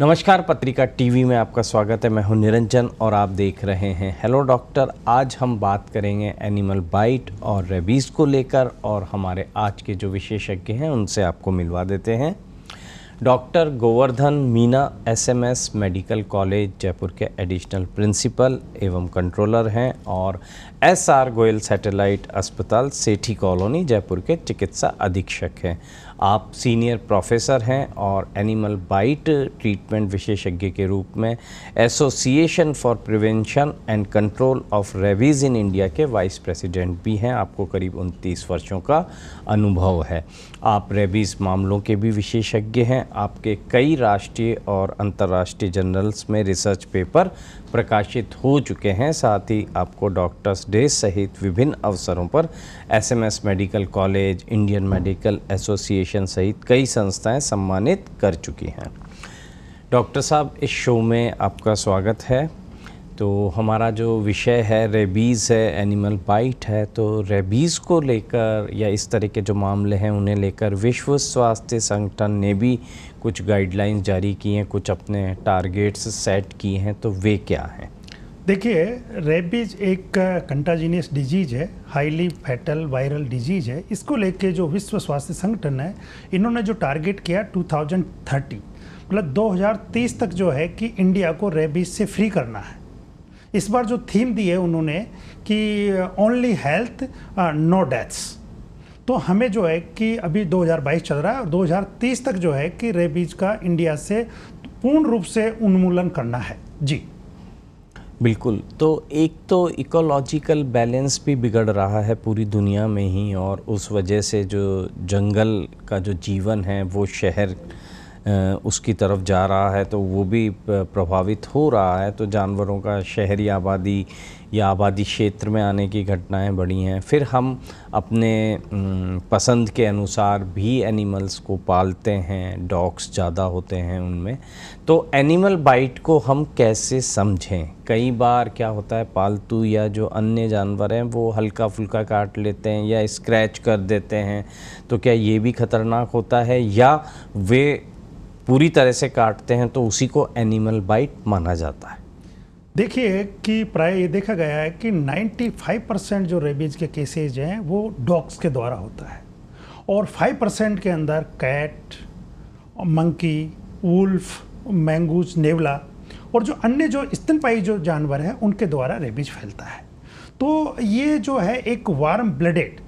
नमस्कार पत्रिका टीवी में आपका स्वागत है मैं हूं निरंजन और आप देख रहे हैं हेलो डॉक्टर आज हम बात करेंगे एनिमल बाइट और रेबीज़ को लेकर और हमारे आज के जो विशेषज्ञ हैं उनसे आपको मिलवा देते हैं doctor Govardhan Meena SMS medical college Jaipur के एडिशनल प्रिंसिपल एवं कंट्रोलर हैं और एसआर गोयल सैटेलाइट अस्पताल सेठी कॉलोनी जयपुर के चिकित्सा अधीक्षक हैं आप सीनियर प्रोफेसर हैं और एनिमल बाइट ट्रीटमेंट विशेषज्ञ के रूप में association for prevention and control of rabies in India के वाइस प्रेसिडेंट भी हैं आपको करीब 29 वर्षों का अनुभव है आप रेबीज़ मामलों के भी विशेषज्ञ हैं आपके कई राष्ट्रीय और अंतर्राष्ट्रीय जर्नल्स में रिसर्च पेपर प्रकाशित हो चुके हैं साथ ही आपको डॉक्टर्स डे सहित विभिन्न अवसरों पर SMS medical college Indian medical association सहित कई संस्थाएं सम्मानित कर चुकी हैं डॉक्टर साहब इस शो में आपका स्वागत है तो हमारा जो विषय है रेबीज़ है एनिमल बाइट है तो रेबीज़ को लेकर या इस तरह के जो मामले हैं उन्हें लेकर विश्व स्वास्थ्य संगठन ने भी कुछ गाइडलाइंस जारी की हैं कुछ अपने टारगेट्स सेट किए हैं तो वे क्या हैं देखिए रेबीज एक कंटाजीनियस डिजीज है हाईली फैटल वायरल डिजीज है इसको लेके जो विश्व स्वास्थ्य संगठन है इन्होंने जो टारगेट किया 2030 मतलब 2030 तक जो है कि इंडिया को रेबीज से फ्री करना है इस बार जो थीम दी है उन्होंने कि ओनली हेल्थ नो डेथ्स तो हमें जो है कि अभी 2022 चल रहा है और 2030 तक जो है कि रेबीज का इंडिया से पूर्ण रूप से उन्मूलन करना है जी बिल्कुल तो एक तो इकोलॉजिकल बैलेंस भी बिगड़ रहा है पूरी दुनिया में ही और उस वजह से जो जंगल का जो जीवन है वो शहर उसकी तरफ जा रहा है तो वो भी प्रभावित हो रहा है तो जानवरों का शहरी आबादी या आबादी क्षेत्र में आने की घटनाएं बढ़ी हैं फिर हम अपने पसंद के अनुसार भी एनिमल्स को पालते हैं डॉग्स ज़्यादा होते हैं उनमें तो एनिमल बाइट को हम कैसे समझें कई बार क्या होता है पालतू या जो अन्य जानवर हैं वो हल्का फुल्का काट लेते हैं या स्क्रैच कर देते हैं तो क्या ये भी ख़तरनाक होता है या वे पूरी तरह से काटते हैं तो उसी को एनिमल बाइट माना जाता है देखिए कि प्राय ये देखा गया है कि 95 परसेंट जो रेबीज के केसेज हैं वो डॉग्स के द्वारा होता है और 5 परसेंट के अंदर कैट मंकी वुल्फ मैंगूज नेवला और जो अन्य जो स्तनपाई जो जानवर हैं उनके द्वारा रेबीज फैलता है तो ये जो है एक वार्म ब्लडेड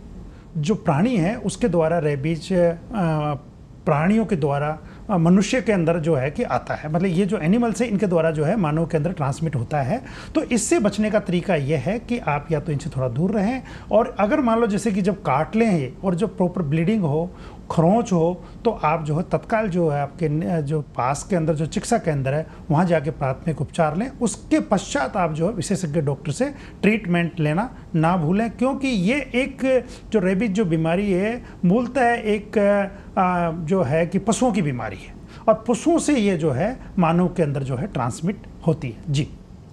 जो प्राणी है उसके द्वारा रेबीज प्राणियों के द्वारा हाँ, मनुष्य के अंदर जो है कि आता है मतलब ये जो एनिमल्स है इनके द्वारा जो है मानव के अंदर ट्रांसमिट होता है तो इससे बचने का तरीका यह है कि आप या तो इनसे थोड़ा दूर रहें और अगर मान लो जैसे कि जब काट लें और जब प्रॉपर ब्लीडिंग हो खरोंच हो तो आप जो है तत्काल जो है आपके जो पास के अंदर जो चिकित्सा केंद्र है वहाँ जाके प्राथमिक उपचार लें उसके पश्चात आप जो है विशेषज्ञ डॉक्टर से ट्रीटमेंट लेना ना भूलें क्योंकि ये एक जो रेबिज जो बीमारी है मूलतः एक जो है कि पशुओं की बीमारी है और पशुओं से ये जो है मानव के अंदर जो है ट्रांसमिट होती है जी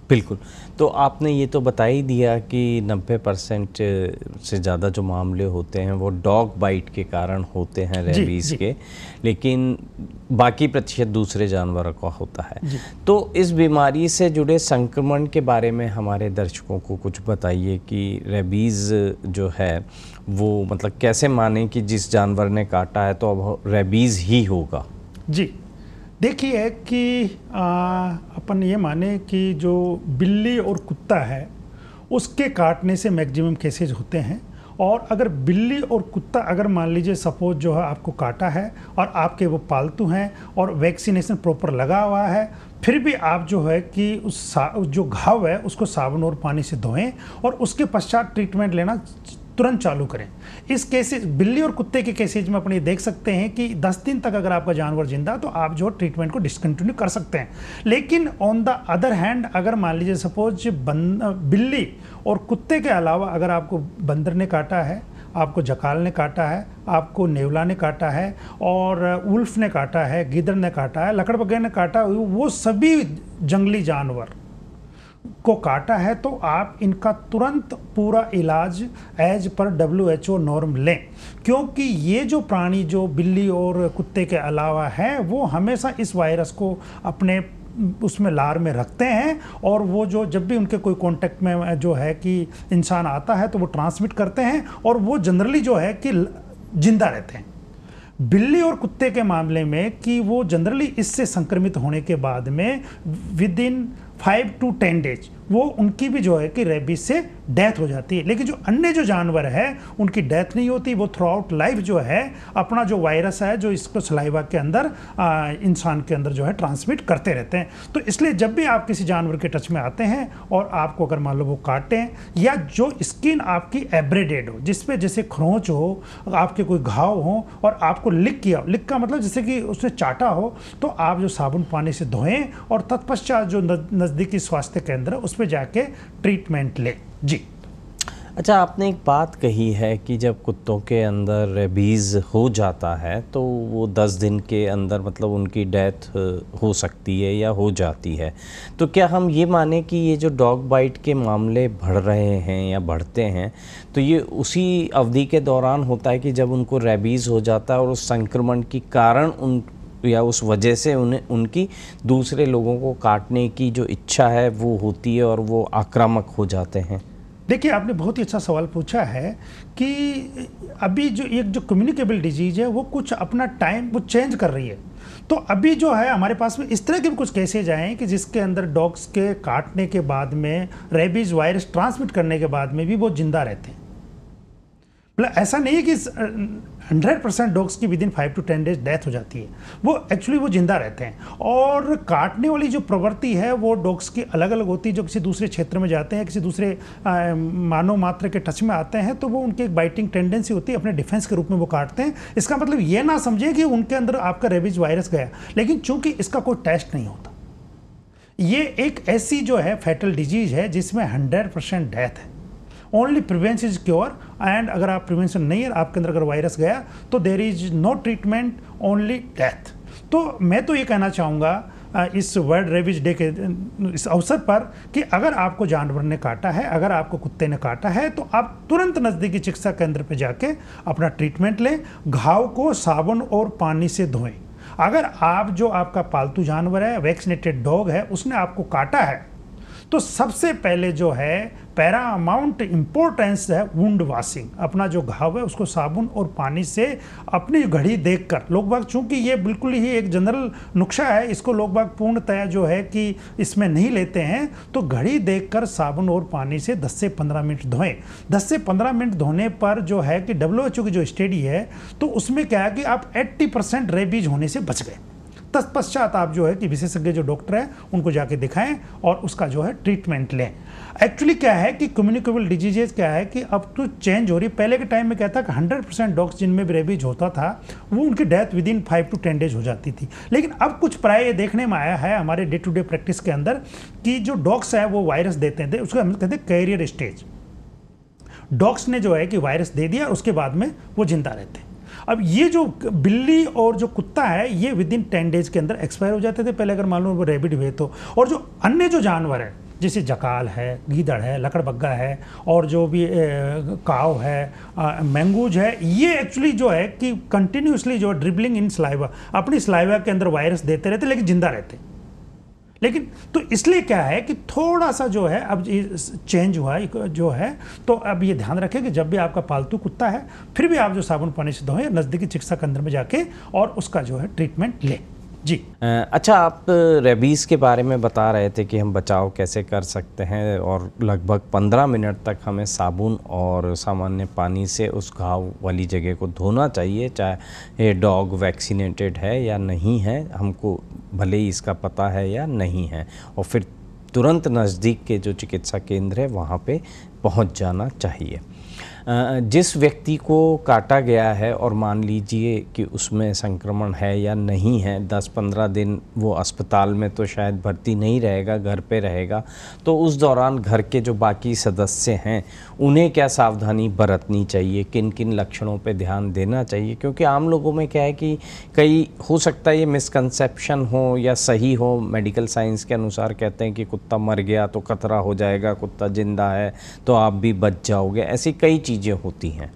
बिल्कुल तो आपने ये तो बता ही दिया कि 90 परसेंट से ज़्यादा जो मामले होते हैं वो डॉग बाइट के कारण होते हैं रेबीज़ के लेकिन बाकी प्रतिशत दूसरे जानवरों का होता है तो इस बीमारी से जुड़े संक्रमण के बारे में हमारे दर्शकों को कुछ बताइए कि रेबीज़ जो है वो मतलब कैसे माने कि जिस जानवर ने काटा है तो अब रेबीज़ ही होगा जी देखिए कि आ, अपन ये माने कि जो बिल्ली और कुत्ता है उसके काटने से मैक्सिमम केसेज होते हैं और अगर बिल्ली और कुत्ता अगर मान लीजिए सपोज जो है आपको काटा है और आपके वो पालतू हैं और वैक्सीनेशन प्रॉपर लगा हुआ है फिर भी आप जो है कि उस जो घाव है उसको साबुन और पानी से धोएं और उसके पश्चात ट्रीटमेंट लेना तुरंत चालू करें इस केसेज बिल्ली और कुत्ते के केसेज में अपन ये देख सकते हैं कि 10 दिन तक अगर आपका जानवर जिंदा तो आप जो ट्रीटमेंट को डिसकंटिन्यू कर सकते हैं लेकिन ऑन द अदर हैंड अगर मान लीजिए सपोज बिल्ली और कुत्ते के अलावा अगर आपको बंदर ने काटा है आपको जकाल ने काटा है आपको नेवला ने काटा है और उल्फ ने काटा है गिदड़ ने काटा है लकड़बगे ने काटा वो सभी जंगली जानवर को काटा है तो आप इनका तुरंत पूरा इलाज as per W H norm लें क्योंकि ये जो प्राणी जो बिल्ली और कुत्ते के अलावा है वो हमेशा इस वायरस को अपने उसमें लार में रखते हैं और वो जो जब भी उनके कोई कांटेक्ट में जो है कि इंसान आता है तो वो ट्रांसमिट करते हैं और वो जनरली जो है कि जिंदा रहते हैं बिल्ली और कुत्ते के मामले में कि वो जनरली इससे संक्रमित होने के बाद में within five to ten days वो उनकी भी जो है कि रेबीज से डेथ हो जाती है लेकिन जो अन्य जो जानवर है उनकी डेथ नहीं होती वो थ्रू आउट लाइफ जो है अपना जो वायरस है जो इसको सलाइवा के अंदर इंसान के अंदर जो है ट्रांसमिट करते रहते हैं तो इसलिए जब भी आप किसी जानवर के टच में आते हैं और आपको अगर मान लो वो काटें या जो स्किन आपकी एब्रेडेड हो जिसपे जैसे खरोंच हो आपके कोई घाव हो और आपको लिक किया लिक का मतलब जैसे कि उसने चाटा हो तो आप जो साबुन पानी से धोएं और तत्पश्चात जो नज़दीकी स्वास्थ्य केंद्र है उस पर जाके ट्रीटमेंट लें जी अच्छा आपने एक बात कही है कि जब कुत्तों के अंदर रेबीज़ हो जाता है तो वो दस दिन के अंदर मतलब उनकी डेथ हो सकती है या हो जाती है तो क्या हम ये माने कि ये जो डॉग बाइट के मामले बढ़ रहे हैं या बढ़ते हैं तो ये उसी अवधि के दौरान होता है कि जब उनको रेबीज़ हो जाता है और उस संक्रमण के कारण उन या उस वजह से उन्हें उनकी दूसरे लोगों को काटने की जो इच्छा है वो होती है और वो आक्रामक हो जाते हैं देखिए आपने बहुत ही अच्छा सवाल पूछा है कि अभी जो एक जो कम्युनिकेबल डिजीज़ है वो कुछ अपना टाइम वो चेंज कर रही है तो अभी जो है हमारे पास में इस तरह के भी कुछ केसेज आए हैं कि जिसके अंदर डॉग्स के काटने के बाद में रेबीज वायरस ट्रांसमिट करने के बाद में भी वो ज़िंदा रहते हैं मतलब ऐसा नहीं है कि हंड्रेड परसेंट डॉग्स की within five to ten days death हो जाती है वो एक्चुअली वो जिंदा रहते हैं और काटने वाली जो प्रवृत्ति है वो डॉग्स की अलग अलग होती है जो किसी दूसरे क्षेत्र में जाते हैं किसी दूसरे मानव मात्र के टच में आते हैं तो वो उनकी एक बाइटिंग टेंडेंसी होती है अपने डिफेंस के रूप में वो काटते हैं इसका मतलब ये ना समझें कि उनके अंदर आपका रेबिज वायरस गया लेकिन चूंकि इसका कोई टेस्ट नहीं होता ये एक ऐसी जो है फैटल डिजीज है जिसमें हंड्रेड परसेंट डेथ है only prevention is cure and अगर आप प्रिवेंशन नहीं है आपके अंदर अगर वायरस गया तो there is no treatment only death तो मैं तो ये कहना चाहूँगा इस वर्ल्ड रेविज डे के इस अवसर पर कि अगर आपको जानवर ने काटा है अगर आपको कुत्ते ने काटा है तो आप तुरंत नज़दीकी चिकित्सा केंद्र पर जाके अपना ट्रीटमेंट लें घाव को साबुन और पानी से धोएं अगर आप जो आपका पालतू जानवर है वैक्सीनेटेड डॉग है उसने आपको काटा है तो सबसे पहले जो है पैरा अमाउंट इम्पोर्टेंस है वुंड वाशिंग अपना जो घाव है उसको साबुन और पानी से अपनी घड़ी देखकर लोग बाग चूँकि ये बिल्कुल ही एक जनरल नुस्खा है इसको लोग बाग पूर्णतया जो है कि इसमें नहीं लेते हैं तो घड़ी देखकर साबुन और पानी से 10 से 15 मिनट धोएं 10 से 15 मिनट धोने पर जो है कि डब्ल्यू की जो स्टडी है तो उसमें क्या है कि आप एट्टी परसेंट रेबीज होने से बच गए तत्पश्चात आप जो है कि विशेषज्ञ जो डॉक्टर हैं उनको जाके दिखाएं और उसका जो है ट्रीटमेंट लें एक्चुअली क्या है कि कम्युनिकेबल डिजीजेज क्या है कि अब तो चेंज हो रही पहले के टाइम में क्या था कि हंड्रेड परसेंट डॉग्स जिनमें ब्रेबीज होता था वो उनकी death within five to ten days हो जाती थी लेकिन अब कुछ प्राय ये देखने में आया है हमारे डे टू डे प्रैक्टिस के अंदर कि जो डॉग्स हैं वो वायरस देते थे उसको हम कहते हैं कैरियर स्टेज डॉग्स ने जो है कि वायरस दे दिया और उसके बाद में वो जिंदा रहते हैं अब ये जो बिल्ली और जो कुत्ता है ये विद इन टेन डेज के अंदर एक्सपायर हो जाते थे पहले अगर मान लो वो रेबिड हुए तो और जो अन्य जो जानवर है जैसे जकाल है गीदड़ है लकड़बग्गा है और जो भी ए, काव है मैंगूज है ये एक्चुअली जो है कि कंटिन्यूसली जो ड्रिबलिंग इन स्लाइवा अपनी स्लाइवा के अंदर वायरस देते रहते लेकिन जिंदा रहते लेकिन तो इसलिए क्या है कि थोड़ा सा जो है अब चेंज हुआ जो है तो अब ये ध्यान रखें कि जब भी आपका पालतू कुत्ता है फिर भी आप जो साबुन पानी से धोएं नज़दीकी चिकित्सा केंद्र में जाके और उसका जो है ट्रीटमेंट लें जी अच्छा आप रेबीज़ के बारे में बता रहे थे कि हम बचाव कैसे कर सकते हैं और लगभग पंद्रह मिनट तक हमें साबुन और सामान्य पानी से उस घाव वाली जगह को धोना चाहिए चाहे ये डॉग वैक्सीनेटेड है या नहीं है हमको भले ही इसका पता है या नहीं है और फिर तुरंत नज़दीक के जो चिकित्सा केंद्र है वहाँ पे पहुँच जाना चाहिए जिस व्यक्ति को काटा गया है और मान लीजिए कि उसमें संक्रमण है या नहीं है 10-15 दिन वो अस्पताल में तो शायद भर्ती नहीं रहेगा घर पे रहेगा तो उस दौरान घर के जो बाकी सदस्य हैं उन्हें क्या सावधानी बरतनी चाहिए किन किन लक्षणों पे ध्यान देना चाहिए क्योंकि आम लोगों में क्या है कि कई हो सकता है ये मिसकनसेप्शन हो या सही हो मेडिकल साइंस के अनुसार कहते हैं कि कुत्ता मर गया तो खतरा हो जाएगा कुत्ता ज़िंदा है तो आप भी बच जाओगे ऐसी कई चीज़ चीज़ें होती हैं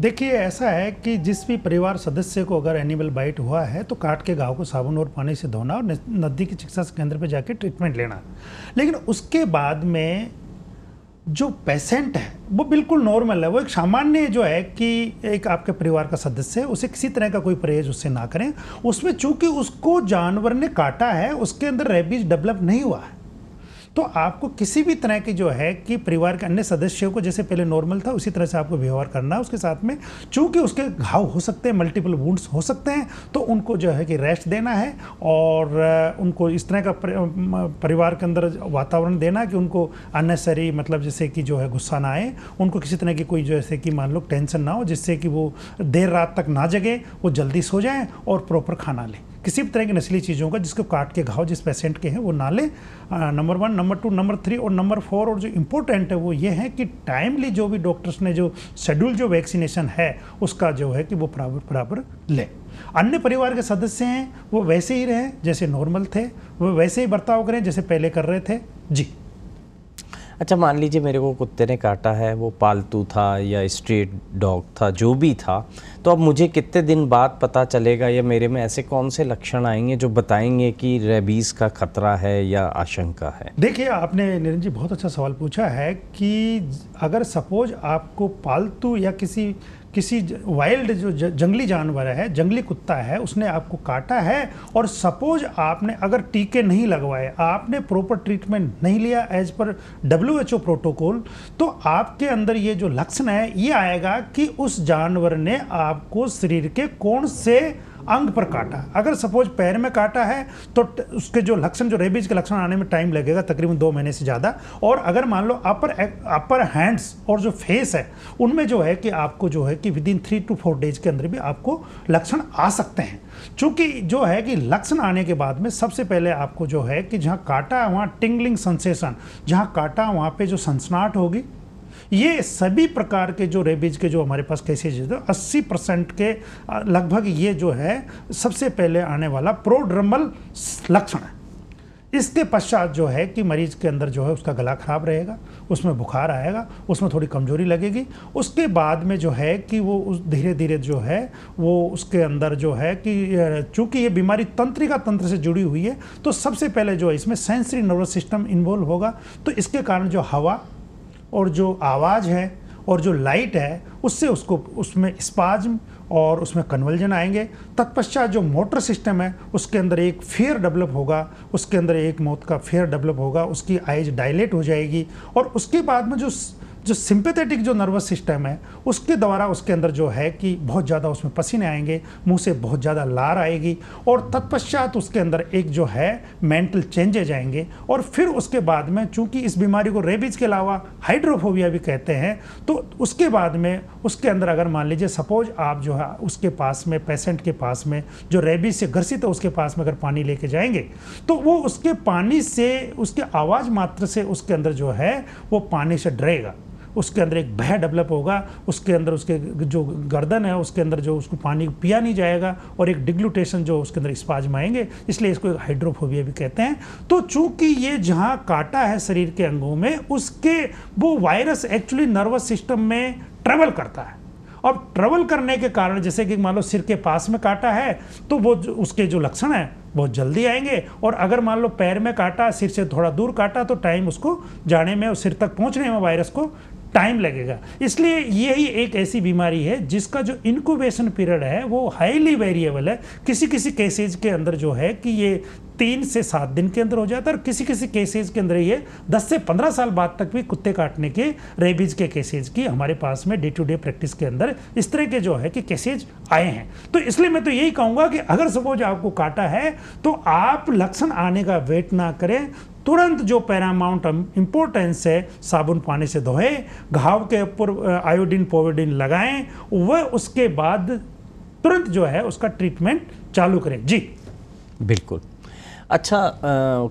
देखिए ऐसा है कि जिस भी परिवार सदस्य को अगर एनिमल बाइट हुआ है तो काट के घाव को साबुन और पानी से धोना और के चिकित्सा केंद्र पर जाकर ट्रीटमेंट लेना लेकिन उसके बाद में जो पेशेंट है वो बिल्कुल नॉर्मल है वो एक सामान्य जो है कि एक आपके परिवार का सदस्य है उसे किसी तरह का कोई परहेज उससे ना करें उसमें चूंकि उसको जानवर ने काटा है उसके अंदर रेबीज डेवलप नहीं हुआ है तो आपको किसी भी तरह की जो है कि परिवार के अन्य सदस्यों को जैसे पहले नॉर्मल था उसी तरह से आपको व्यवहार करना है उसके साथ में चूंकि उसके घाव हो सकते हैं मल्टीपल वुंड्स हो सकते हैं तो उनको जो है कि रेस्ट देना है और उनको इस तरह का परिवार के अंदर वातावरण देना कि उनको अननेसरी मतलब जैसे कि जो है गुस्सा ना आए उनको किसी तरह की कोई जैसे कि मान लो टेंशन ना हो जिससे कि वो देर रात तक ना जगे वो जल्दी सो जाएँ और प्रॉपर खाना लें किसी भी तरह की नस्ली चीज़ों का जिसको काट के घाव जिस पेशेंट के हैं वो ना लें number one number two number three और नंबर फोर और जो इम्पोर्टेंट है वो ये है कि टाइमली जो भी डॉक्टर्स ने जो शेड्यूल जो वैक्सीनेशन है उसका जो है कि वो बराबर बराबर लें अन्य परिवार के सदस्य हैं वो वैसे ही रहें जैसे नॉर्मल थे वो वैसे ही बर्ताव करें जैसे पहले कर रहे थे जी अच्छा मान लीजिए मेरे को कुत्ते ने काटा है वो पालतू था या स्ट्रीट डॉग था जो भी था तो अब मुझे कितने दिन बाद पता चलेगा या मेरे में ऐसे कौन से लक्षण आएंगे जो बताएंगे कि रेबीज़ का खतरा है या आशंका है देखिए आपने निरंजन जी बहुत अच्छा सवाल पूछा है कि अगर सपोज आपको पालतू या किसी किसी वाइल्ड जो जंगली जानवर है जंगली कुत्ता है उसने आपको काटा है और सपोज आपने अगर टीके नहीं लगवाए आपने प्रॉपर ट्रीटमेंट नहीं लिया as per W H O protocol तो आपके अंदर ये जो लक्षण है ये आएगा कि उस जानवर ने आपको शरीर के कौन से अंग पर काटा अगर सपोज पैर में काटा है तो उसके जो लक्षण जो रेबीज के लक्षण आने में टाइम लगेगा तकरीबन दो महीने से ज़्यादा और अगर मान लो अपर अपर हैंड्स और जो फेस है उनमें जो है कि आपको जो है कि within three to four days के अंदर भी आपको लक्षण आ सकते हैं चूँकि जो है कि लक्षण आने के बाद में सबसे पहले आपको जो है कि जहाँ काटा है वहाँ टिंगलिंग सेंसेशन जहाँ काटा वहाँ पर जो सनसनाट होगी ये सभी प्रकार के जो रेबीज के जो हमारे पास केसेज है अस्सी परसेंट के लगभग ये जो है सबसे पहले आने वाला प्रोड्रमल लक्षण है इसके पश्चात जो है कि मरीज के अंदर जो है उसका गला खराब रहेगा उसमें बुखार आएगा उसमें थोड़ी कमजोरी लगेगी उसके बाद में जो है कि वो उस धीरे धीरे जो है वो उसके अंदर जो है कि चूंकि ये बीमारी तंत्रिका तंत्र से जुड़ी हुई है तो सबसे पहले जो है इसमें सेंसरी नर्वस सिस्टम इन्वॉल्व होगा तो इसके कारण जो हवा और जो आवाज़ है और जो लाइट है उससे उसको उसमें स्पाज्म और उसमें कन्वर्जन आएंगे तत्पश्चात जो मोटर सिस्टम है उसके अंदर एक फेयर डेवलप होगा उसके अंदर एक मौत का फेयर डेवलप होगा उसकी आइज डायलेट हो जाएगी और उसके बाद में जो जो सिंपैथेटिक जो नर्वस सिस्टम है उसके द्वारा उसके अंदर जो है कि बहुत ज़्यादा उसमें पसीने आएंगे मुंह से बहुत ज़्यादा लार आएगी और तत्पश्चात उसके अंदर एक जो है मेंटल चेंजेज आएंगे और फिर उसके बाद में चूंकि इस बीमारी को रेबीज के अलावा हाइड्रोफोबिया भी कहते हैं तो उसके बाद में उसके अंदर अगर मान लीजिए सपोज आप जो है उसके पास में पेशेंट के पास में जो रेबीज से ग्रसित है उसके पास में अगर पानी लेके जाएंगे तो वो उसके पानी से उसके आवाज़ मात्र से उसके अंदर जो है वो पानी से डरेगा उसके अंदर एक भय डेवलप होगा उसके अंदर उसके जो गर्दन है उसके अंदर जो उसको पानी पिया नहीं जाएगा और एक डिग्लूटेशन जो उसके अंदर स्पाजम आएंगे इसलिए इसको एक हाइड्रोफोबिया भी कहते हैं तो चूंकि ये जहाँ काटा है शरीर के अंगों में उसके वो वायरस एक्चुअली नर्वस सिस्टम में ट्रेवल करता है अब ट्रेवल करने के कारण जैसे कि मान लो सिर के पास में काटा है तो वो जो उसके जो लक्षण हैं बहुत जल्दी आएंगे और अगर मान लो पैर में काटा सिर से थोड़ा दूर काटा तो टाइम उसको जाने में और सिर तक पहुंचने में वायरस को टाइम लगेगा इसलिए यही एक ऐसी बीमारी है जिसका जो इनक्यूबेशन पीरियड है वो हाईली वेरिएबल है किसी किसी केसेज के अंदर जो है कि ये तीन से सात दिन के अंदर हो जाता है और किसी किसी केसेज के अंदर ये दस से पंद्रह साल बाद तक भी कुत्ते काटने के रेबीज के केसेज की हमारे पास में डे टू डे प्रैक्टिस के अंदर इस तरह के जो है कि केसेज आए हैं तो इसलिए मैं तो यही कहूँगा कि अगर सपोज आपको काटा है तो आप लक्षण आने का वेट ना करें तुरंत जो पैरामाउंट इम्पोर्टेंस है साबुन पानी से धोएं घाव के ऊपर आयोडीन पोविडीन लगाएं वह उसके बाद तुरंत जो है उसका ट्रीटमेंट चालू करें जी बिल्कुल अच्छा आ,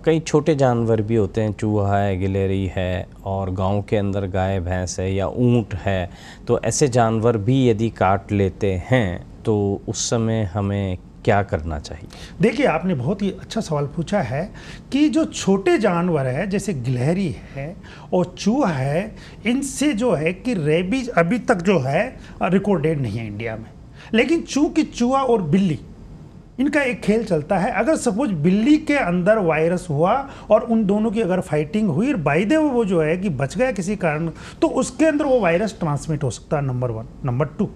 कई छोटे जानवर भी होते हैं चूहा है गिलेरी है और गांव के अंदर गाय भैंस है या ऊंट है तो ऐसे जानवर भी यदि काट लेते हैं तो उस समय हमें क्या करना चाहिए देखिए आपने बहुत ही अच्छा सवाल पूछा है कि जो छोटे जानवर है जैसे गिलहरी है और चूहा है इनसे जो है कि रेबीज अभी तक जो है रिकॉर्डेड नहीं है इंडिया में लेकिन चूँकि चूहा और बिल्ली इनका एक खेल चलता है अगर सपोज बिल्ली के अंदर वायरस हुआ और उन दोनों की अगर फाइटिंग हुई और बाई दे वो जो है कि बच गया किसी कारण तो उसके अंदर वो वायरस ट्रांसमिट हो सकता है नंबर वन नंबर टू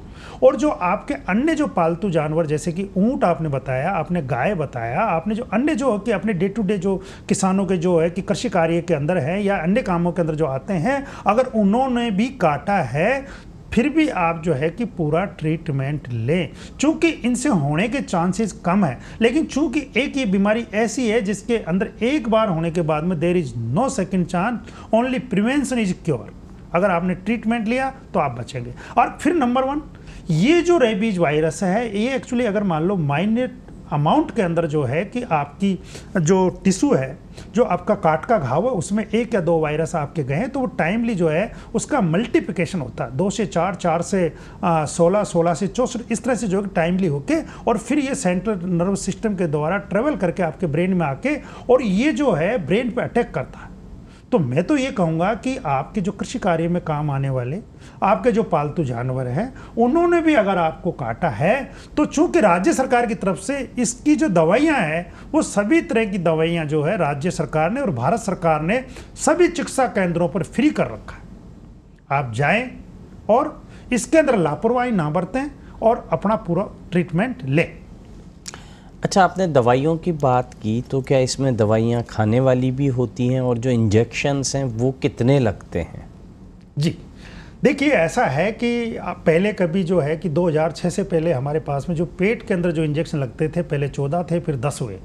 और जो आपके अन्य जो पालतू जानवर जैसे कि ऊँट आपने बताया आपने गाय बताया आपने जो अन्य जो कि अपने डे टू डे जो किसानों के जो है कि कृषि कार्य के अंदर है या अन्य कामों के अंदर जो आते हैं अगर उन्होंने भी काटा है फिर भी आप जो है कि पूरा ट्रीटमेंट लें चूँकि इनसे होने के चांसेस कम है लेकिन चूँकि एक ये बीमारी ऐसी है जिसके अंदर एक बार होने के बाद में there is no second chance only prevention is cure अगर आपने ट्रीटमेंट लिया तो आप बचेंगे और फिर नंबर वन ये जो रेबीज वायरस है ये एक्चुअली अगर मान लो माइनर अमाउंट के अंदर जो है कि आपकी जो टिश्यू है जो आपका काट का घाव है उसमें एक या दो वायरस आपके गए हैं तो वो टाइमली जो है उसका मल्टीप्लिकेशन होता है दो से चार चार से सोलह सोलह से चौसठ इस तरह से जो है टाइमली होके और फिर ये सेंट्रल नर्व सिस्टम के द्वारा ट्रेवल करके आपके ब्रेन में आके और ये जो है ब्रेन पर अटैक करता है तो मैं तो ये कहूँगा कि आपके जो कृषि कार्य में काम आने वाले आपके जो पालतू जानवर हैं उन्होंने भी अगर आपको काटा है तो चूंकि राज्य सरकार की तरफ से इसकी जो दवाइयाँ हैं वो सभी तरह की दवाइयाँ जो है राज्य सरकार ने और भारत सरकार ने सभी चिकित्सा केंद्रों पर फ्री कर रखा है आप जाएं और इसके अंदर लापरवाही ना बरतें और अपना पूरा ट्रीटमेंट लें अच्छा आपने दवाइयों की बात की तो क्या इसमें दवाइयाँ खाने वाली भी होती हैं और जो इंजेक्शन्स हैं वो कितने लगते हैं जी देखिए ऐसा है कि पहले कभी जो है कि 2006 से पहले हमारे पास में जो पेट के अंदर जो इंजेक्शन लगते थे पहले 14 थे फिर 10 हुए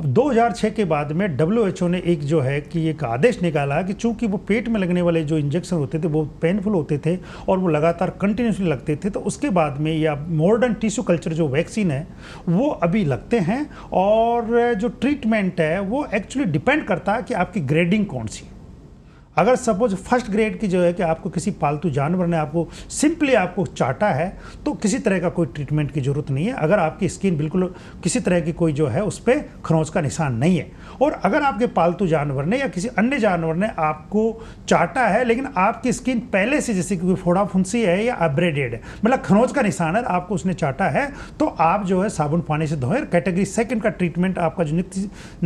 अब 2006 के बाद में डब्ल्यू ने एक जो है कि एक आदेश निकाला कि चूंकि वो पेट में लगने वाले जो इंजेक्शन होते थे वो पेनफुल होते थे और वो लगातार कंटिन्यूसली लगते थे तो उसके बाद में या मॉडर्न टिश्यू कल्चर जो वैक्सीन है वो अभी लगते हैं और जो ट्रीटमेंट है वो एक्चुअली डिपेंड करता है कि आपकी ग्रेडिंग कौन सी अगर सपोज फर्स्ट ग्रेड की जो है कि आपको किसी पालतू जानवर ने आपको सिंपली आपको चाटा है तो किसी तरह का कोई ट्रीटमेंट की ज़रूरत नहीं है अगर आपकी स्किन बिल्कुल किसी तरह की कोई जो है उस पर खरोंच का निशान नहीं है और अगर आपके पालतू जानवर ने या किसी अन्य जानवर ने आपको चाटा है लेकिन आपकी स्किन पहले से जैसे कि फोड़ा फुंसी है या अब्रेडेड है मतलब खरोंच का निशान है आपको उसने चाटा है तो आप जो है साबुन पानी से धोएं कैटेगरी सेकंड का ट्रीटमेंट आपका जो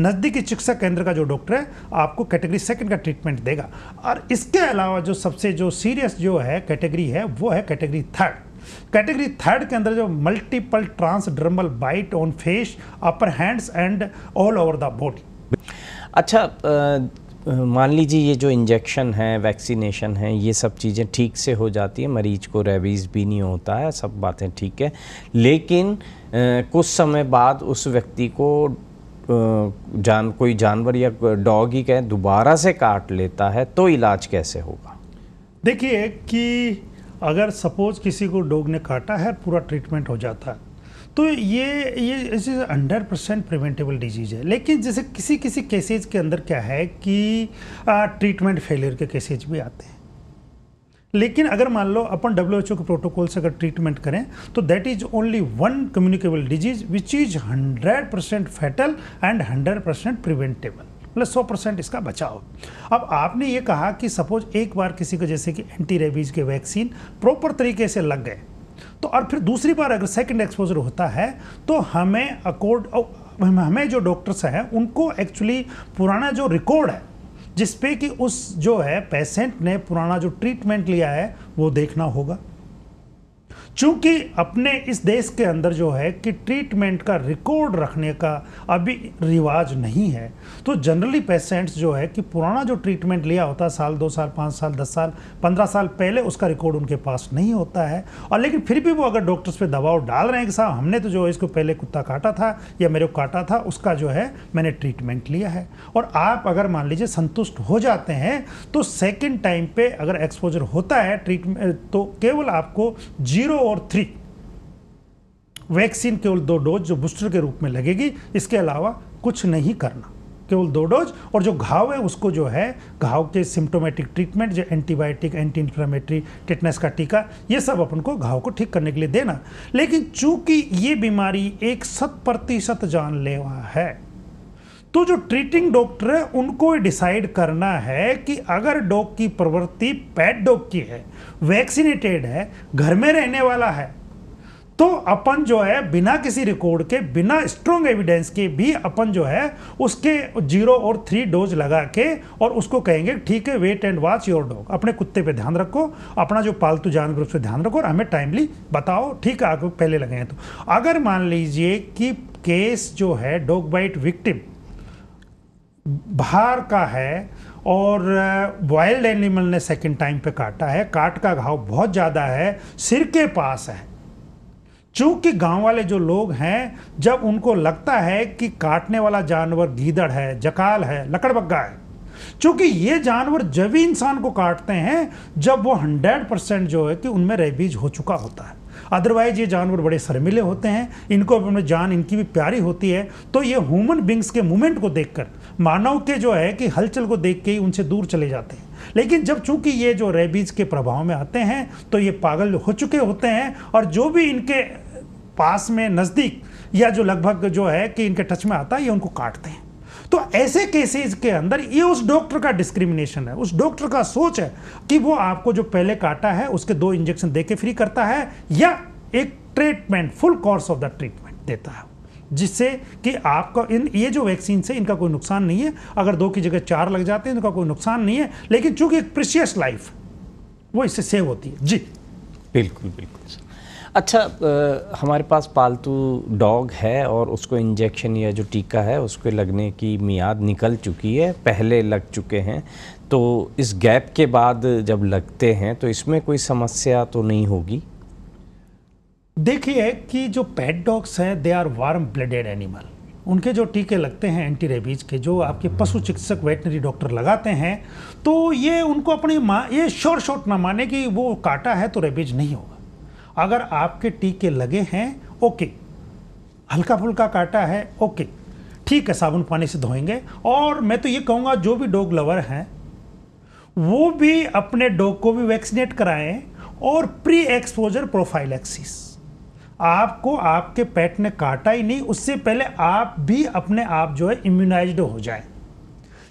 नज़दीकी चिकित्सा केंद्र का जो डॉक्टर है आपको कैटेगरी सेकंड का ट्रीटमेंट देगा और इसके अलावा जो सबसे जो सीरियस जो है कैटेगरी है वो है कैटेगरी थर्ड कैटेगरी थर्ड के अंदर जो multiple transdermal bite on face upper hands and all over the body अच्छा आ... मान लीजिए ये जो इंजेक्शन है वैक्सीनेशन है ये सब चीज़ें ठीक से हो जाती है मरीज को रेबीज़ भी नहीं होता है सब बातें ठीक है लेकिन आ, कुछ समय बाद उस व्यक्ति को जान कोई जानवर या डॉग ही कहें दोबारा से काट लेता है तो इलाज कैसे होगा देखिए कि अगर सपोज किसी को डॉग ने काटा है पूरा ट्रीटमेंट हो जाता है तो ये ये इस हंड्रेड परसेंट प्रिवेंटेबल डिजीज़ है लेकिन जैसे किसी किसी केसेज के अंदर क्या है कि ट्रीटमेंट फेलियर के केसेज भी आते हैं लेकिन अगर मान लो अपन डब्ल्यू एच ओ के प्रोटोकॉल से अगर ट्रीटमेंट करें तो that is only one communicable disease which is hundred percent fatal and hundred percent preventable मतलब सौ परसेंट इसका बचाव अब आपने ये कहा कि सपोज एक बार किसी को जैसे कि एंटी रेबीज के वैक्सीन प्रॉपर तरीके से लग गए तो और फिर दूसरी बार अगर सेकेंड एक्सपोजर होता है तो हमें अकॉर्ड हमें जो डॉक्टर्स हैं उनको एक्चुअली पुराना जो रिकॉर्ड है जिसपे कि उस जो है पेशेंट ने पुराना जो ट्रीटमेंट लिया है वो देखना होगा चूंकि अपने इस देश के अंदर जो है कि ट्रीटमेंट का रिकॉर्ड रखने का अभी रिवाज नहीं है तो जनरली पेशेंट्स जो है कि पुराना जो ट्रीटमेंट लिया होता है साल दो साल पाँच साल दस साल पंद्रह साल पहले उसका रिकॉर्ड उनके पास नहीं होता है और लेकिन फिर भी वो अगर डॉक्टर्स पे दबाव डाल रहे हैं कि साहब हमने तो जो है इसको पहले कुत्ता काटा था या मेरे को काटा था उसका जो है मैंने ट्रीटमेंट लिया है और आप अगर मान लीजिए संतुष्ट हो जाते हैं तो सेकेंड टाइम पर अगर एक्सपोजर होता है ट्रीटमेंट तो केवल आपको जीरो और थ्री वैक्सीन केवल दो डोज जो बूस्टर के रूप में लगेगी इसके अलावा कुछ नहीं करना केवल दो डोज और जो घाव है उसको जो है घाव के सिम्टोमेटिक ट्रीटमेंट जो एंटीबायोटिक एंटी इन्फ्लामेटरी टिटनेस का टीका ये सब अपन को घाव को ठीक करने के लिए देना लेकिन चूंकि ये बीमारी एक शत प्रतिशत जानलेवा है तो जो ट्रीटिंग डॉक्टर है उनको डिसाइड करना है कि अगर डॉग की प्रवृत्ति पेट डॉग की है वैक्सीनेटेड है घर में रहने वाला है तो अपन जो है बिना किसी रिकॉर्ड के बिना स्ट्रॉन्ग एविडेंस के भी अपन जो है उसके जीरो और थ्री डोज लगा के और उसको कहेंगे ठीक है wait and watch your dog अपने कुत्ते पे ध्यान रखो अपना जो पालतू जानवर उस पर ध्यान रखो और हमें टाइमली बताओ ठीक है आगे पहले लगे हैं तो अगर मान लीजिए कि केस जो है डॉग बाइट विक्टिम बाहर का है और वाइल्ड एनिमल ने सेकंड टाइम पे काटा है काट का घाव बहुत ज़्यादा है सिर के पास है चूंकि गांव वाले जो लोग हैं जब उनको लगता है कि काटने वाला जानवर गीदड़ है जकाल है लकड़बग्गा है चूंकि ये जानवर जब भी इंसान को काटते हैं जब वो हंड्रेड परसेंट जो है कि उनमें रेबीज हो चुका होता है अदरवाइज ये जानवर बड़े शर्मिले होते हैं इनको अपने जान इनकी भी प्यारी होती है तो ये ह्यूमन बींग्स के मूवमेंट को देखकर मानव के जो है कि हलचल को देख के ही उनसे दूर चले जाते हैं लेकिन जब चूंकि ये जो रेबीज के प्रभाव में आते हैं तो ये पागल हो चुके होते हैं और जो भी इनके पास में नज़दीक या जो लगभग जो है कि इनके टच में आता है ये उनको काटते हैं तो ऐसे केसेस के अंदर ये उस डॉक्टर का डिस्क्रिमिनेशन है उस डॉक्टर का सोच है कि वो आपको जो पहले काटा है उसके दो इंजेक्शन देके फ्री करता है या एक treatment full course of the treatment देता है जिससे कि आपको इन ये जो वैक्सीन से इनका कोई नुकसान नहीं है अगर दो की जगह चार लग जाते हैं इनका कोई नुकसान नहीं है लेकिन चूंकि एक प्रिशियस लाइफ वो इससे सेव होती है जी बिल्कुल बिल्कुल अच्छा आ, हमारे पास पालतू डॉग है और उसको इंजेक्शन या जो टीका है उसके लगने की मियाद निकल चुकी है पहले लग चुके हैं तो इस गैप के बाद जब लगते हैं तो इसमें कोई समस्या तो नहीं होगी देखिए कि जो पेट डॉग्स हैं they are warm blooded animal उनके जो टीके लगते हैं एंटी रेबीज के जो आपके पशु चिकित्सक वेटनरी डॉक्टर लगाते हैं तो ये उनको अपनी माँ ये शोर शोट ना माने कि वो काटा है तो रेबीज नहीं होगा अगर आपके टीके लगे हैं ओके हल्का फुल्का काटा है ओके ठीक है साबुन पानी से धोएंगे और मैं तो ये कहूँगा जो भी डॉग लवर हैं वो भी अपने डॉग को भी वैक्सीनेट कराएं और प्री एक्सपोजर एक्सिस आपको आपके पेट ने काटा ही नहीं उससे पहले आप भी अपने आप जो है इम्यूनाइज्ड हो जाएं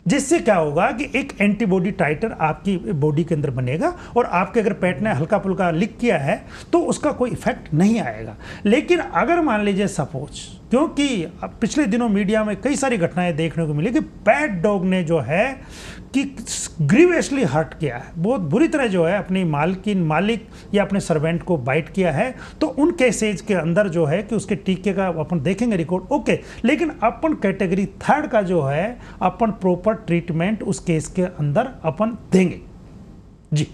जिससे क्या होगा कि एक एंटीबॉडी टाइटर आपकी बॉडी के अंदर बनेगा और आपके अगर पेट ने हल्का फुल्का लिक किया है तो उसका कोई इफेक्ट नहीं आएगा लेकिन अगर मान लीजिए सपोज क्योंकि पिछले दिनों मीडिया में कई सारी घटनाएं देखने को मिली कि पैट डॉग ने जो है कि ग्रीवियसली हर्ट किया है बहुत बुरी तरह जो है अपनी मालकिन मालिक या अपने सर्वेंट को बाइट किया है तो उन केसेज के अंदर जो है कि उसके टीके का अपन देखेंगे रिकॉर्ड ओके लेकिन अपन कैटेगरी थर्ड का जो है अपन प्रॉपर ट्रीटमेंट उस केस के अंदर अपन देंगे जी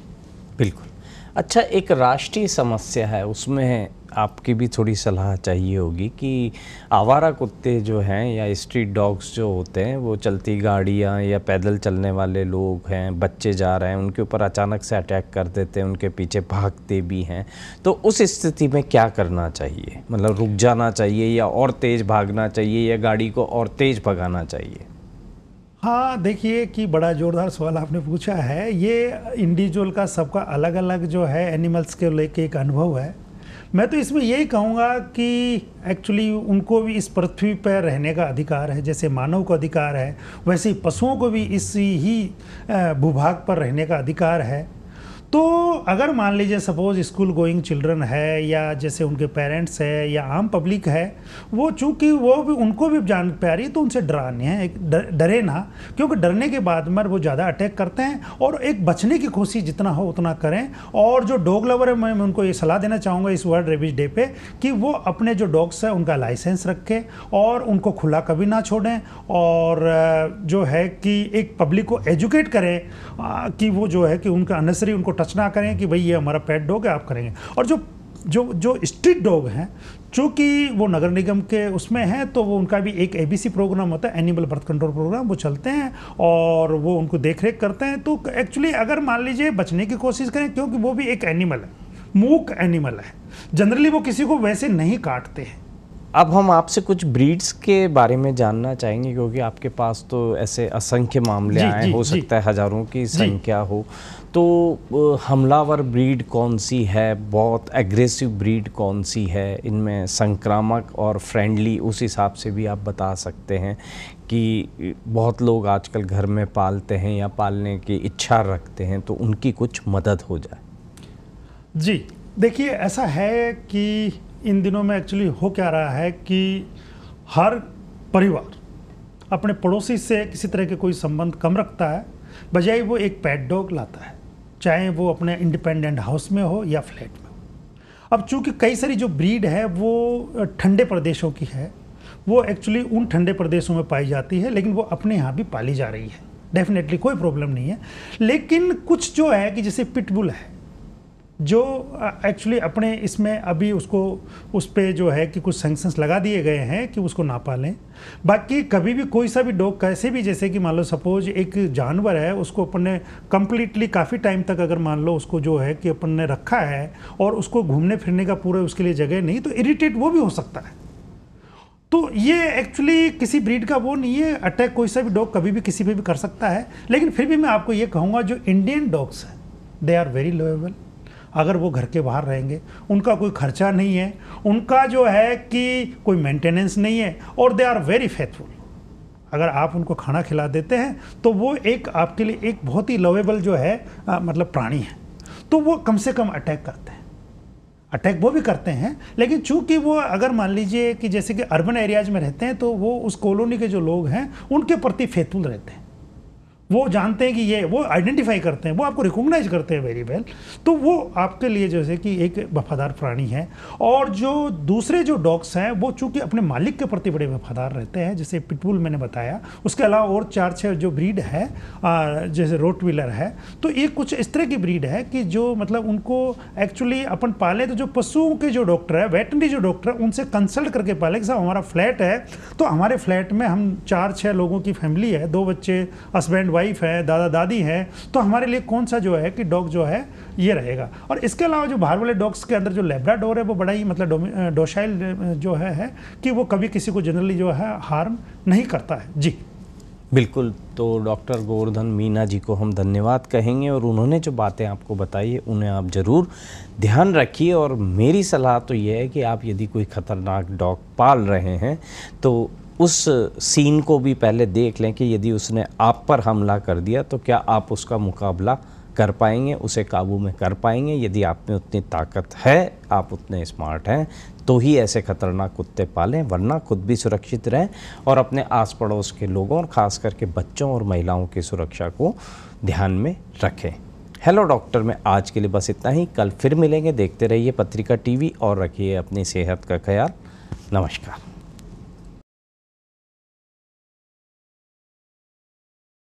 बिल्कुल अच्छा एक राष्ट्रीय समस्या है उसमें आपकी भी थोड़ी सलाह चाहिए होगी कि आवारा कुत्ते जो हैं या स्ट्रीट डॉग्स जो होते हैं वो चलती गाड़ियाँ या पैदल चलने वाले लोग हैं बच्चे जा रहे हैं उनके ऊपर अचानक से अटैक कर देते हैं उनके पीछे भागते भी हैं तो उस स्थिति में क्या करना चाहिए मतलब रुक जाना चाहिए या और तेज़ भागना चाहिए या गाड़ी को और तेज़ भगाना चाहिए हाँ देखिए कि बड़ा ज़ोरदार सवाल आपने पूछा है ये इंडिविजुअल का सबका अलग अलग जो है एनिमल्स के लेके एक अनुभव है मैं तो इसमें यही कहूँगा कि एक्चुअली उनको भी इस पृथ्वी पर रहने का अधिकार है जैसे मानव को अधिकार है वैसे ही पशुओं को भी इसी ही भूभाग पर रहने का अधिकार है तो अगर मान लीजिए सपोज स्कूल गोइंग चिल्ड्रन है या जैसे उनके पेरेंट्स है या आम पब्लिक है वो चूंकि वो भी उनको भी जान प्यारी तो उनसे डराने हैं एक डरे ना क्योंकि डरने के बाद मर वो ज़्यादा अटैक करते हैं और एक बचने की कोशिश जितना हो उतना करें और जो डॉग लवर है मैं उनको ये सलाह देना चाहूँगा इस वर्ल्ड रेबिज डे पर कि वो अपने जो डॉग्स हैं उनका लाइसेंस रखें और उनको खुला कभी ना छोड़ें और जो है कि एक पब्लिक को एजुकेट करें कि वो जो है कि उनका अनसरी उनको टच ना करें कि भाई ये हमारा पेट डॉग है आप करेंगे और जो जो जो स्ट्रीट डॉग हैं चूँकि वो नगर निगम के उसमें हैं तो वो उनका भी एक एबीसी प्रोग्राम होता है एनिमल बर्थ कंट्रोल प्रोग्राम वो चलते हैं और वो उनको देख रेख करते हैं तो एक्चुअली अगर मान लीजिए बचने की कोशिश करें क्योंकि वो भी एक एनिमल है मूक एनिमल है जनरली वो किसी को वैसे नहीं काटते हैं अब हम आपसे कुछ ब्रीड्स के बारे में जानना चाहेंगे क्योंकि आपके पास तो ऐसे असंख्य मामले आए हो सकता है हजारों की संख्या हो तो हमलावर ब्रीड कौन सी है बहुत एग्रेसिव ब्रीड कौन सी है इनमें संक्रामक और फ्रेंडली उस हिसाब से भी आप बता सकते हैं कि बहुत लोग आजकल घर में पालते हैं या पालने की इच्छा रखते हैं तो उनकी कुछ मदद हो जाए जी देखिए ऐसा है कि इन दिनों में एक्चुअली हो क्या रहा है कि हर परिवार अपने पड़ोसी से किसी तरह के कोई संबंध कम रखता है बजाय वो एक पैट डॉग लाता है चाहे वो अपने इंडिपेंडेंट हाउस में हो या फ्लैट में हो अब चूंकि कई सारी जो ब्रीड है वो ठंडे प्रदेशों की है वो एक्चुअली उन ठंडे प्रदेशों में पाई जाती है लेकिन वो अपने यहाँ भी पाली जा रही है डेफिनेटली कोई प्रॉब्लम नहीं है लेकिन कुछ जो है कि जैसे पिटबुल है जो एक्चुअली अपने इसमें अभी उसको उस पर जो है कि कुछ सेंक्शंस लगा दिए गए हैं कि उसको ना पालें बाकी कभी भी कोई सा भी डॉग कैसे भी जैसे कि मान लो सपोज एक जानवर है उसको अपन ने कम्प्लीटली काफ़ी टाइम तक अगर मान लो उसको जो है कि अपन ने रखा है और उसको घूमने फिरने का पूरा उसके लिए जगह नहीं तो इरीटेट वो भी हो सकता है तो ये एक्चुअली किसी ब्रीड का वो नहीं है अटैक कोई सा भी डॉग कभी भी किसी पर भी कर सकता है लेकिन फिर भी मैं आपको ये कहूँगा जो इंडियन डॉग्स हैं दे आर वेरी लोएबल अगर वो घर के बाहर रहेंगे उनका कोई खर्चा नहीं है उनका जो है कि कोई मेंटेनेंस नहीं है और दे आर वेरी फेथफुल अगर आप उनको खाना खिला देते हैं तो वो एक आपके लिए एक बहुत ही लवेबल जो है आ, मतलब प्राणी है तो वो कम से कम अटैक करते हैं अटैक वो भी करते हैं लेकिन चूंकि वो अगर मान लीजिए कि जैसे कि अर्बन एरियाज में रहते हैं तो वो उस कॉलोनी के जो लोग हैं उनके प्रति फेथफुल रहते हैं वो जानते हैं कि ये वो आइडेंटिफाई करते हैं वो आपको रिकोगनाइज करते हैं वेरी वेल तो वो आपके लिए जैसे कि एक वफादार प्राणी है और जो दूसरे जो डॉग्स हैं वो चूँकि अपने मालिक के प्रति बड़े वफादार रहते हैं जैसे पिटबुल मैंने बताया उसके अलावा और चार छः जो ब्रीड है जैसे रोट व्हीलर है तो ये कुछ इस तरह की ब्रीड है कि जो मतलब उनको एक्चुअली अपन पाले तो जो पशुओं के जो डॉक्टर है वेटनरी जो डॉक्टर है उनसे कंसल्ट करके पाले कि साहब हमारा फ्लैट है तो हमारे फ्लैट में हम चार छः लोगों की फैमिली है दो बच्चे हस्बैंड वाइफ वाइफ है दादा दादी हैं तो हमारे लिए कौन सा जो है कि डॉग जो है ये रहेगा और इसके अलावा जो बाहर वाले डॉग्स के अंदर जो डोर है वो बड़ा ही मतलब डोशाइल जो है, है कि वो कभी किसी को जनरली जो है हार्म नहीं करता है जी बिल्कुल तो डॉक्टर गोवर्धन मीना जी को हम धन्यवाद कहेंगे और उन्होंने जो बातें आपको बताई उन्हें आप ज़रूर ध्यान रखिए और मेरी सलाह तो ये है कि आप यदि कोई ख़तरनाक डॉग पाल रहे हैं तो उस सीन को भी पहले देख लें कि यदि उसने आप पर हमला कर दिया तो क्या आप उसका मुकाबला कर पाएंगे उसे काबू में कर पाएंगे यदि आप में उतनी ताकत है आप उतने स्मार्ट हैं तो ही ऐसे खतरनाक कुत्ते पालें वरना खुद भी सुरक्षित रहें और अपने आस पड़ोस के लोगों और ख़ास करके बच्चों और महिलाओं की सुरक्षा को ध्यान में रखें हेलो डॉक्टर में आज के लिए बस इतना ही कल फिर मिलेंगे देखते रहिए पत्रिका टीवी और रखिए अपनी सेहत का ख्याल नमस्कार